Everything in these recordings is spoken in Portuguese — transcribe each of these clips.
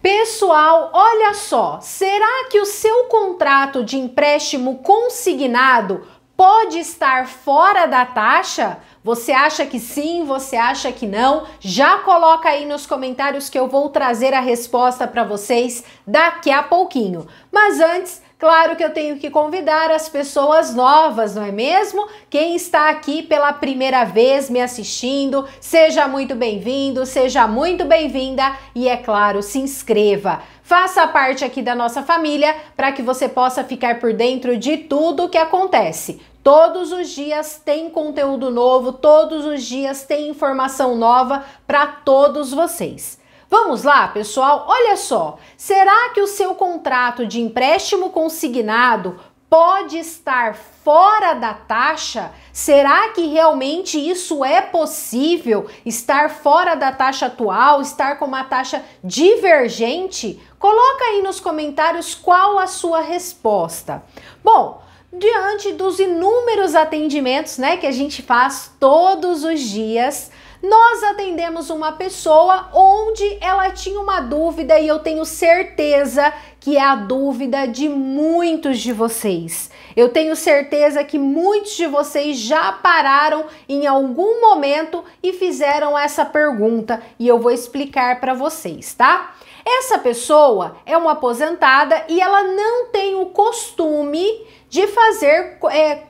Pessoal, olha só, será que o seu contrato de empréstimo consignado pode estar fora da taxa? Você acha que sim? Você acha que não? Já coloca aí nos comentários que eu vou trazer a resposta para vocês daqui a pouquinho. Mas antes, Claro que eu tenho que convidar as pessoas novas, não é mesmo? Quem está aqui pela primeira vez me assistindo, seja muito bem-vindo, seja muito bem-vinda e, é claro, se inscreva. Faça parte aqui da nossa família para que você possa ficar por dentro de tudo o que acontece. Todos os dias tem conteúdo novo, todos os dias tem informação nova para todos vocês. Vamos lá, pessoal? Olha só. Será que o seu contrato de empréstimo consignado pode estar fora da taxa? Será que realmente isso é possível? Estar fora da taxa atual, estar com uma taxa divergente? Coloca aí nos comentários qual a sua resposta. Bom, diante dos inúmeros atendimentos, né, que a gente faz todos os dias, nós atendemos uma pessoa onde ela tinha uma dúvida e eu tenho certeza que é a dúvida de muitos de vocês. Eu tenho certeza que muitos de vocês já pararam em algum momento e fizeram essa pergunta e eu vou explicar para vocês, tá? Essa pessoa é uma aposentada e ela não tem o costume de fazer é,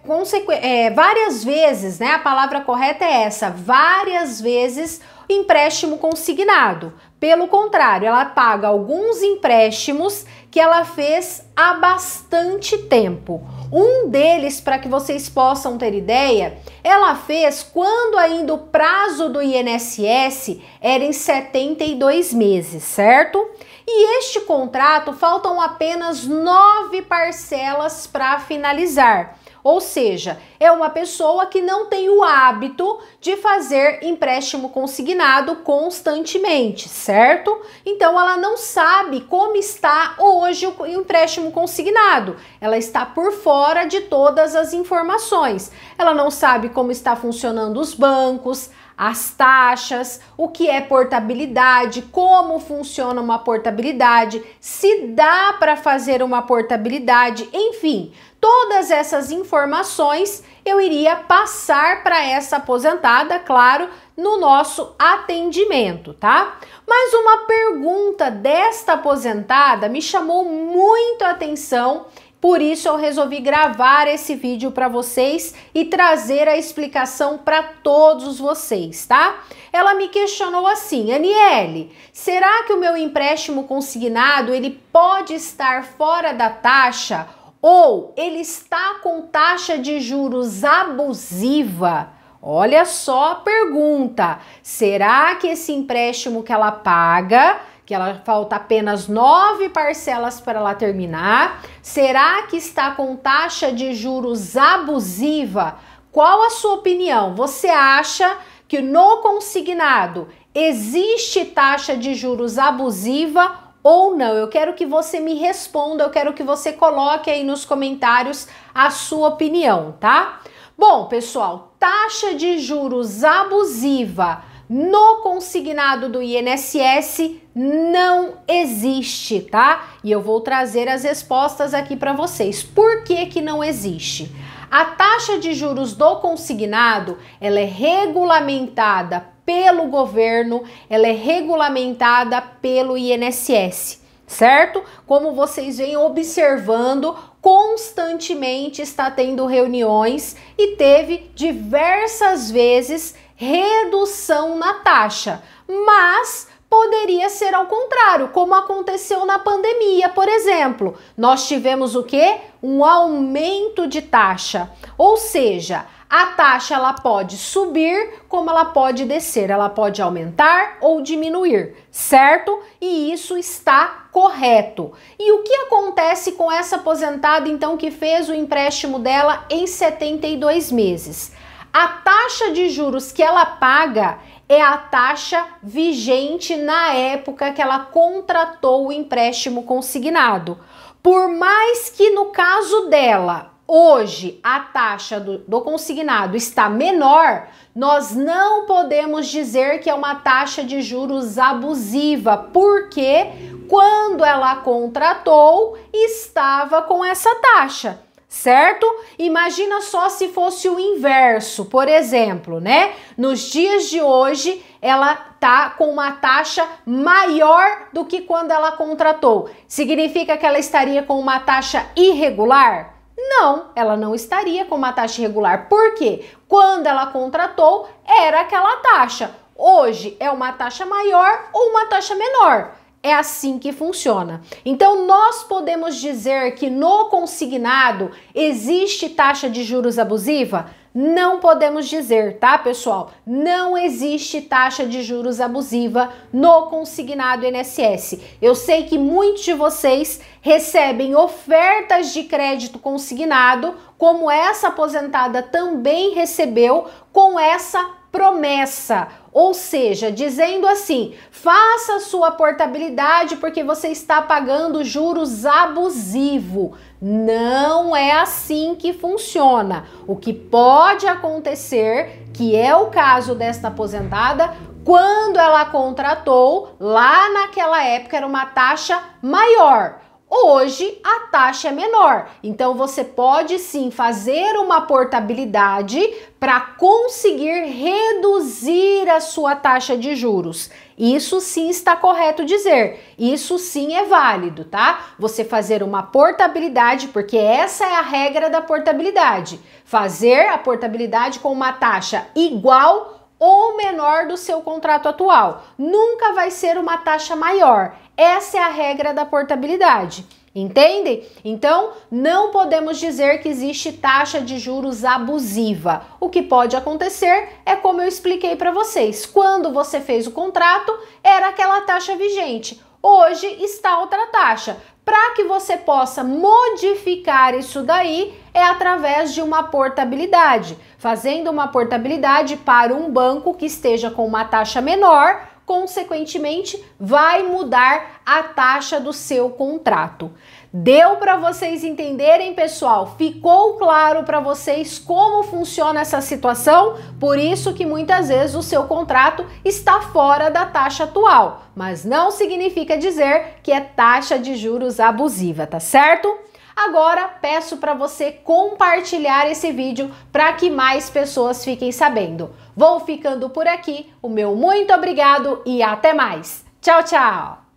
é, várias vezes, né? A palavra correta é essa, várias vezes empréstimo consignado. Pelo contrário, ela paga alguns empréstimos que ela fez há bastante tempo. Um deles, para que vocês possam ter ideia, ela fez quando ainda o prazo do INSS era em 72 meses, certo? E este contrato faltam apenas nove parcelas para finalizar. Ou seja, é uma pessoa que não tem o hábito de fazer empréstimo consignado constantemente, certo? Então ela não sabe como está hoje o empréstimo consignado. Ela está por fora de todas as informações. Ela não sabe como está funcionando os bancos, as taxas, o que é portabilidade, como funciona uma portabilidade, se dá para fazer uma portabilidade, enfim, Todas essas informações eu iria passar para essa aposentada, claro, no nosso atendimento, tá? Mas uma pergunta desta aposentada me chamou muito a atenção, por isso eu resolvi gravar esse vídeo para vocês e trazer a explicação para todos vocês, tá? Ela me questionou assim: "Aniele, será que o meu empréstimo consignado ele pode estar fora da taxa?" ou ele está com taxa de juros abusiva, olha só a pergunta: será que esse empréstimo que ela paga, que ela falta apenas nove parcelas para ela terminar, será que está com taxa de juros abusiva? Qual a sua opinião? Você acha que no consignado existe taxa de juros abusiva ou não. Eu quero que você me responda, eu quero que você coloque aí nos comentários a sua opinião, tá? Bom, pessoal, taxa de juros abusiva no consignado do INSS não existe, tá? E eu vou trazer as respostas aqui para vocês. Por que que não existe? A taxa de juros do consignado, ela é regulamentada pelo governo, ela é regulamentada pelo INSS, certo? Como vocês vêm observando, constantemente está tendo reuniões e teve diversas vezes redução na taxa, mas Poderia ser ao contrário, como aconteceu na pandemia, por exemplo. Nós tivemos o que? Um aumento de taxa. Ou seja, a taxa ela pode subir, como ela pode descer, ela pode aumentar ou diminuir, certo? E isso está correto. E o que acontece com essa aposentada então que fez o empréstimo dela em 72 meses? A taxa de juros que ela paga é a taxa vigente na época que ela contratou o empréstimo consignado. Por mais que no caso dela, hoje a taxa do, do, consignado está menor, nós não podemos dizer que é uma taxa de juros abusiva, porque quando ela contratou, estava com essa taxa certo? Imagina só se fosse o inverso, por exemplo, né? Nos dias de hoje, ela tá com uma taxa maior do que quando ela contratou. Significa que ela estaria com uma taxa irregular? Não, ela não estaria com uma taxa irregular. Por quê? Quando ela contratou, era aquela taxa. Hoje é uma taxa maior ou uma taxa menor? É assim que funciona. Então, nós podemos dizer que no consignado existe taxa de juros abusiva? Não podemos dizer, tá, pessoal? Não existe taxa de juros abusiva no consignado INSS. Eu sei que muitos de vocês recebem ofertas de crédito consignado, como essa aposentada também recebeu, com essa promessa, ou seja, dizendo assim: faça sua portabilidade porque você está pagando juros abusivo. Não é assim que funciona. O que pode acontecer, que é o caso desta aposentada, quando ela contratou, lá naquela época era uma taxa maior. Hoje a taxa é menor, então você pode sim fazer uma portabilidade para conseguir reduzir a sua taxa de juros. Isso sim está correto dizer, isso sim é válido, tá? Você fazer uma portabilidade, porque essa é a regra da portabilidade, fazer a portabilidade com uma taxa igual ou menor do seu contrato atual. Nunca vai ser uma taxa maior. Essa é a regra da portabilidade. Entendem? Então, não podemos dizer que existe taxa de juros abusiva. O que pode acontecer é como eu expliquei para vocês. Quando você fez o contrato, era aquela taxa vigente. Hoje está outra taxa. Para que você possa modificar isso daí é através de uma portabilidade, fazendo uma portabilidade para um banco que esteja com uma taxa menor consequentemente, vai mudar a taxa do seu contrato. Deu para vocês entenderem, pessoal? Ficou claro para vocês como funciona essa situação? Por isso que muitas vezes o seu contrato está fora da taxa atual, mas não significa dizer que é taxa de juros abusiva, tá certo? Agora peço para você compartilhar esse vídeo para que mais pessoas fiquem sabendo. Vou ficando por aqui, o meu muito obrigado e até mais. Tchau, tchau!